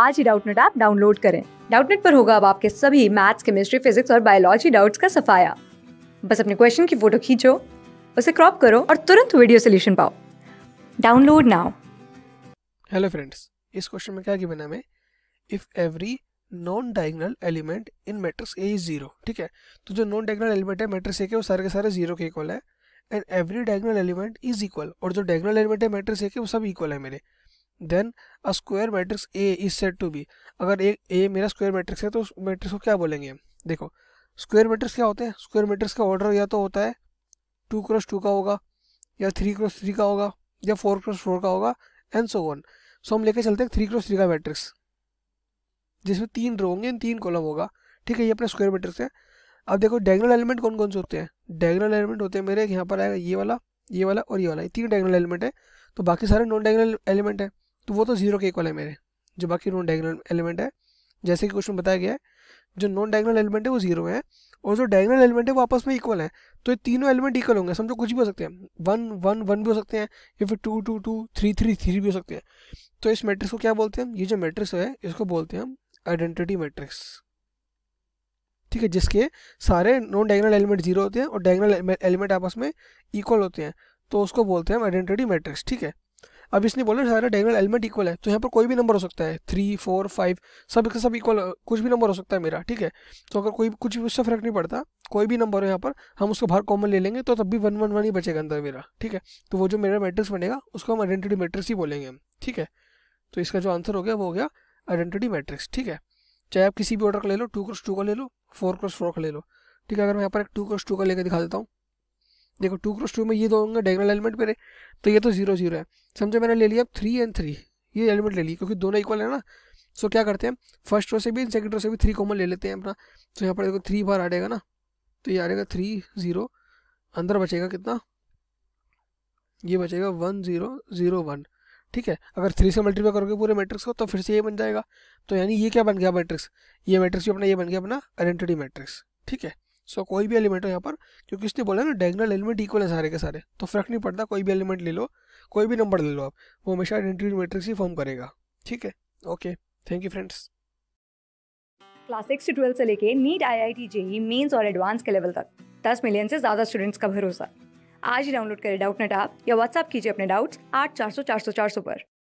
आज ही Doubtnut app download करें डाउटनेट पर होगा अब आपके सभी मैथ्स केमिस्ट्री फिजिक्स और बायोलॉजी डाउट्स का सफाया बस अपने क्वेश्चन की फोटो खींचो उसे क्रॉप करो और तुरंत वीडियो सोल्यूशन पाओ डाउनलोड नाउ हेलो फ्रेंड्स इस क्वेश्चन में क्या बना में if every non diagonal element in matrix A is zero ठीक है तो जो नॉन डायगनल एलिमेंट है मैट्रिक्स ए के वो सारे के सारे जीरो के इक्वल है and every diagonal element is equal और जो डायगनल एलिमेंट है मैट्रिक्स ए के वो सब इक्वल है मेरे then uh square matrix A is set to be अगर ए ए मेरा स्क्वायर मैट्रिक्स है तो उस मैट्रिक्स को क्या बोलेंगे देखो स्क्वायर मैट्रिक्स क्या होते हैं स्क्वायर मैट्रिक्स का ऑर्डर या तो होता है टू क्रॉस टू का होगा या थ्री क्रॉस थ्री का होगा या फोर क्रॉस फोर का होगा एंड सो वन सो हम लेके चलते हैं थ्री क्रॉस थ्री का मैट्रिक्स जिसमें तीन रो होंगे तीन कॉलम होगा ठीक है ये अपना स्क्वायर मैट्रिक्स है अब देखो डायगोनल एलिमेंट कौन कौन से होते हैं डायगोनल एलिमेंट होते हैं मेरे यहाँ पर आएगा ये वाला ये वाला और ये वाला ये तीन डायगोनल एलिमेंट है तो बाकी सारे नॉन डायगोनल एलिमेंट है तो वो तो जीरो के इक्वल है मेरे जो बाकी नॉन डायगनल एलिमेंट है जैसे कि क्वेश्चन बताया गया है जो नॉन डायगनल एलिमेंट है वो जीरो है और जो डायगनल एलिमेंट है वो आपस में इक्वल है तो ये तीनों एलिमेंट इक्वल होंगे समझो कुछ भी हो सकते हैं वन वन वन भी हो सकते हैं या फिर two two two three three three भी हो सकते हैं तो इस मैट्रिक्स को क्या बोलते हैं ये जो मैट्रिक्स है इसको बोलते हैं हम आइडेंटिटी मैट्रिक्स ठीक है जिसके सारे नॉन डायगनल एलिमेंट जीरो होते हैं और डायगनल एलिमेंट आपस में इक्वल होते हैं तो उसको बोलते हैं आइडेंटिटी मैट्रिक्स ठीक है अब इसने बोला सारा डायगनल एलिमेंट इक्वल है तो यहाँ पर कोई भी नंबर हो सकता है थ्री फोर फाइव सब सब इक्वल कुछ भी नंबर हो सकता है मेरा ठीक है तो अगर कोई कुछ भी उससे फर्क नहीं पड़ता कोई भी नंबर हो यहाँ पर हम उसको बाहर कॉमन ले लेंगे तो तब भी वन वन वन ही बचेगा अंदर मेरा ठीक है तो वो जो मेरा मैट्रिक्स बनेगा उसको हम आइडेंटिटी मैट्रिक्स ही बोलेंगे हम ठीक है तो इसका जो आंसर हो गया वो हो गया आइडेंटिटी मैट्रिक्स ठीक है चाहे आप किसी भी ऑर्डर का ले लो टू क्रॉस टू का ले लो फोर क्रॉस फोर का ले लो ठीक है अगर मैं यहाँ पर एक टू क्रॉस टू का लेकर दिखा देता हूँ देखो टू क्रॉस टू में ये दो होंगे डायगनल एलिमेंट मेरे तो ये तो जीरो जीरो है समझो मैंने ले लिया अब थ्री एंड थ्री ये एलिमेंट ले लिया क्योंकि दोनों इक्वल है ना सो क्या करते हैं फर्स्ट रो से भी सेकंड रो से भी थ्री कॉमन ले लेते हैं अपना तो यहाँ पर देखो थ्री बार आ जाएगा ना तो ये आएगा थ्री जीरो अंदर बचेगा कितना ये बचेगा वन जीरो जीरो वन ठीक है अगर थ्री से मल्टीप्लाई करोगे पूरे मैट्रिक्स को तो फिर से ये बन जाएगा तो यानी ये क्या बन गया मैट्रिक्स ये मैट्रिक्स भी अपना ये बन गया अपना आइडेंटिटी मैट्रिक्स ठीक है सो so, कोई भी एलिमेंट हो यहाँ पर क्योंकि इसने बोला ना डायगनल एलिमेंट इक्वल है सारे के सारे तो फर्क नहीं पड़ता कोई भी एलिमेंट ले लो कोई भी नंबर ले लो आप वो हमेशा आइडेंटिटी मैट्रिक्स ही फॉर्म करेगा ठीक है okay thank you friends class six से ट्वेल्थ से लेके NEET I I T JEE Mains और एडवांस के लेवल तक दस मिलियन से ज़्यादा स्टूडेंट्स का भरोसा आज ही डाउनलोड करें डाउट नेट आप या व्हाट्सअप कीजिए अपने डाउट्स आठ चार सौ चार सौ चार सौ पर